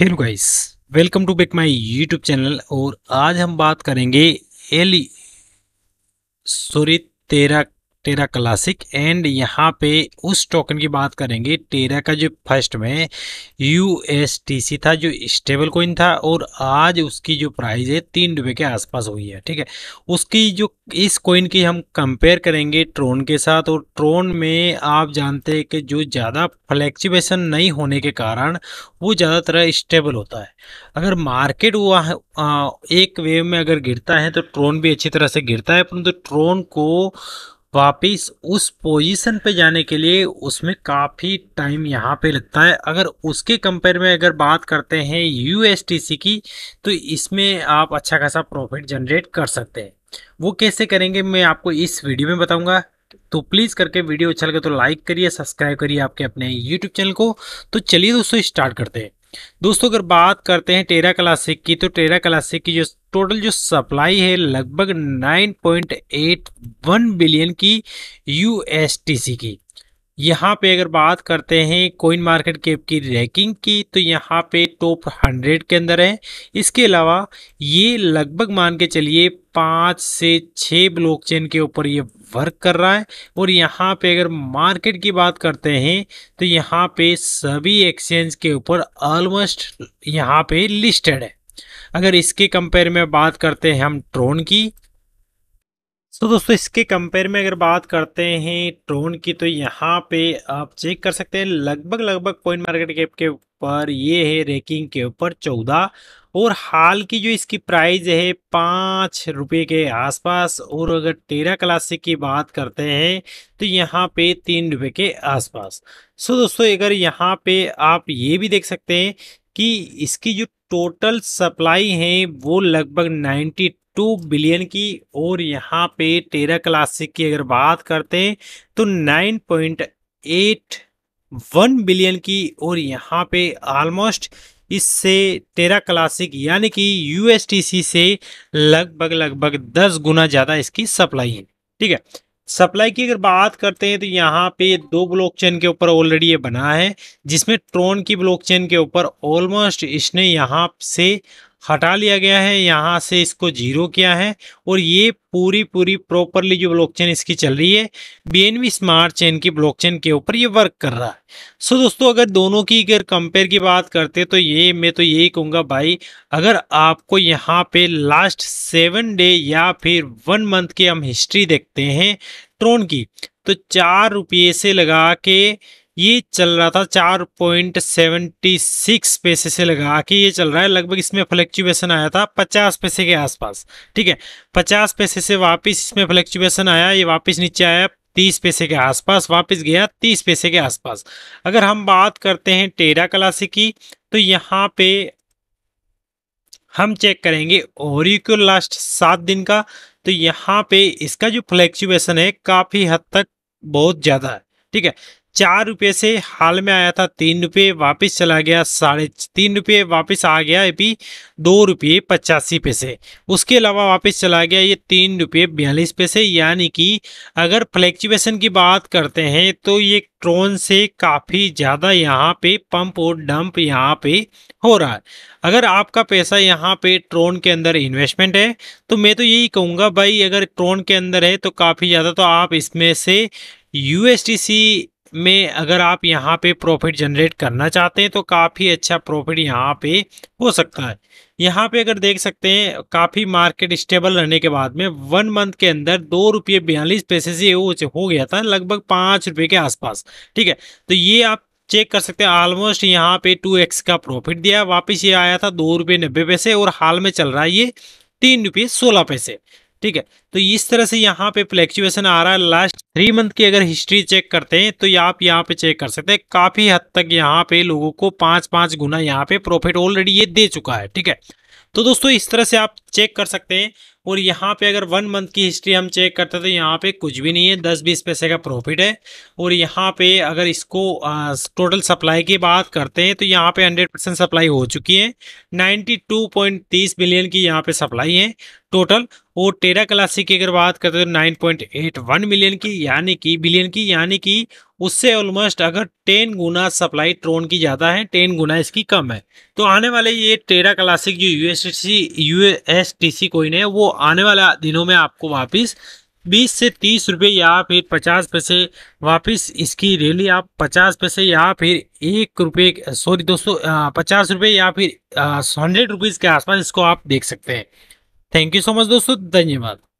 hello guys welcome to back my YouTube channel और आज हम बात करेंगे एली सॉरी तेरा टेरा क्लासिक एंड यहाँ पे उस टोकन की बात करेंगे टेरा का जो फर्स्ट में यू था जो स्टेबल कोइन था और आज उसकी जो प्राइस है तीन रुपये के आसपास हुई है ठीक है उसकी जो इस कोइन की हम कंपेयर करेंगे ट्रोन के साथ और ट्रोन में आप जानते हैं कि जो ज़्यादा फ्लैक्चुएसन नहीं होने के कारण वो ज़्यादातर स्टेबल होता है अगर मार्केट वह एक वेव में अगर गिरता है तो ट्रोन भी अच्छी तरह से गिरता है परंतु तो ट्रोन को वापिस उस पोजीशन पे जाने के लिए उसमें काफ़ी टाइम यहाँ पे लगता है अगर उसके कंपेयर में अगर बात करते हैं यू की तो इसमें आप अच्छा खासा प्रॉफिट जनरेट कर सकते हैं वो कैसे करेंगे मैं आपको इस वीडियो में बताऊंगा तो प्लीज़ करके वीडियो अच्छा लगे तो लाइक करिए सब्सक्राइब करिए आपके अपने यूट्यूब चैनल को तो चलिए दोस्तों स्टार्ट करते हैं दोस्तों अगर बात करते हैं टेरा क्लासिक की तो टेरा क्लासिक की जो टोटल जो सप्लाई है लगभग 9.81 बिलियन की यूएसटीसी की यहाँ पे अगर बात करते हैं कोइन मार्केट कैप की रैंकिंग की तो यहाँ पे टॉप हंड्रेड के अंदर है इसके अलावा ये लगभग मान के चलिए पाँच से छः ब्लॉकचेन के ऊपर ये वर्क कर रहा है और यहाँ पे अगर मार्केट की बात करते हैं तो यहाँ पे सभी एक्सचेंज के ऊपर ऑलमोस्ट यहाँ पे लिस्टेड है अगर इसके कंपेयर में बात करते हैं हम ट्रोन की तो दोस्तों इसके कंपेयर में अगर बात करते हैं ट्रोन की तो यहाँ पे आप चेक कर सकते हैं लगभग लगभग पॉइंट मार्केट कैप के ऊपर ये है रैकिंग के ऊपर चौदह और हाल की जो इसकी प्राइस है पाँच रुपये के आसपास और अगर तेरह क्लासिक की बात करते हैं तो यहाँ पे तीन रुपये के आसपास सो दोस्तों अगर यहाँ पे आप ये भी देख सकते हैं कि इसकी जो टोटल सप्लाई है वो लगभग नाइन्टी टू बिलियन की और यहाँ पे टेरा क्लासिक की अगर बात करते हैं तो nine point eight one billion की और यहाँ पे ऑलमोस्ट इससे टेरा क्लासिक यानी कि यू से लगभग लगभग दस गुना ज़्यादा इसकी सप्लाई है ठीक है सप्लाई की अगर बात करते हैं तो यहाँ पे दो ब्लॉकचेन के ऊपर ऑलरेडी ये बना है जिसमें ट्रोन की ब्लॉकचेन के ऊपर ऑलमोस्ट इसने यहाँ से हटा लिया गया है यहाँ से इसको जीरो किया है और ये पूरी पूरी प्रॉपरली जो ब्लॉकचेन इसकी चल रही है बीएनबी स्मार्ट चेन की ब्लॉकचेन के ऊपर ये वर्क कर रहा है सो दोस्तों अगर दोनों की अगर कंपेयर की बात करते तो ये मैं तो यही कहूँगा भाई अगर आपको यहाँ पे लास्ट सेवन डे या फिर वन मंथ की हम हिस्ट्री देखते हैं ट्रोन की तो चार रुपये से लगा के ये चल रहा था चार पॉइंट सेवेंटी सिक्स पैसे से लगा आके ये चल रहा है लगभग इसमें फ्लैक्चुएशन आया था पचास पैसे के आसपास ठीक है पचास पैसे से वापस इसमें फ्लैक्चुएशन आया ये वापस नीचे आया तीस पैसे के आसपास वापस गया तीस पैसे के आसपास अगर हम बात करते हैं टेरा क्लासिक की तो यहाँ पे हम चेक करेंगे ओरी लास्ट सात दिन का तो यहाँ पे इसका जो फ्लैक्चुएसन है काफ़ी हद तक बहुत ज़्यादा है ठीक है चार रुपये से हाल में आया था तीन रुपये वापस चला गया साढ़े तीन रुपये वापस आ गया अभी दो रुपये पचासी पैसे उसके अलावा वापस चला गया ये तीन रुपये बयालीस पैसे यानी कि अगर फ्लैक्चुएसन की बात करते हैं तो ये ट्रोन से काफ़ी ज़्यादा यहाँ पे पंप और डंप यहाँ पे हो रहा है अगर आपका पैसा यहाँ पे ट्रोन के अंदर इन्वेस्टमेंट है तो मैं तो यही कहूँगा भाई अगर ट्रोन के अंदर है तो काफ़ी ज़्यादा तो आप इसमें से यू में अगर आप यहाँ पे प्रॉफिट जनरेट करना चाहते हैं तो काफ़ी अच्छा प्रॉफिट यहाँ पे हो सकता है यहाँ पे अगर देख सकते हैं काफ़ी मार्केट स्टेबल रहने के बाद में वन मंथ के अंदर दो रुपये बयालीस पैसे से हो गया था लगभग पाँच रुपये के आसपास ठीक है तो ये आप चेक कर सकते हैं ऑलमोस्ट यहाँ पे टू एक्स का प्रॉफिट दिया वापस ये आया था दो रुपये नब्बे पैसे और हाल में चल रहा है ये तीन रुपये सोलह पैसे ठीक है तो इस तरह से यहाँ पे फ्लैक्चुएशन आ रहा है लास्ट थ्री मंथ की अगर हिस्ट्री चेक करते हैं तो आप यहाँ पे चेक कर सकते हैं काफी हद तक यहाँ पे लोगों को पांच पांच गुना यहाँ पे प्रॉफिट ऑलरेडी ये दे चुका है ठीक है तो दोस्तों इस तरह से आप चेक कर सकते हैं और यहाँ पे अगर वन मंथ की हिस्ट्री हम चेक करते हैं तो यहाँ पे कुछ भी नहीं है दस बीस पैसे का प्रॉफिट है और यहाँ पे अगर इसको आ, टोटल सप्लाई की बात करते हैं तो यहाँ पे हंड्रेड परसेंट सप्लाई हो चुकी है नाइन्टी टू पॉइंट तीस बिलियन की यहाँ पे सप्लाई है टोटल और टेरा क्लासिक की अगर बात करते तो nine point eight one million की यानी कि बिलियन की यानी कि उससे ऑलमोस्ट अगर टेन गुना सप्लाई ट्रोन की ज़्यादा है टेन गुना इसकी कम है तो आने वाले ये टेरा क्लासिक जो एस टी कोइन है वो आने वाले दिनों में आपको वापस बीस से तीस रुपये या फिर पचास पैसे वापस इसकी रैली आप पचास पैसे या फिर एक रुपये सॉरी दोस्तों पचास रुपए या फिर हंड्रेड रुपीज़ के आसपास इसको आप देख सकते हैं थैंक यू सो मच दोस्तों धन्यवाद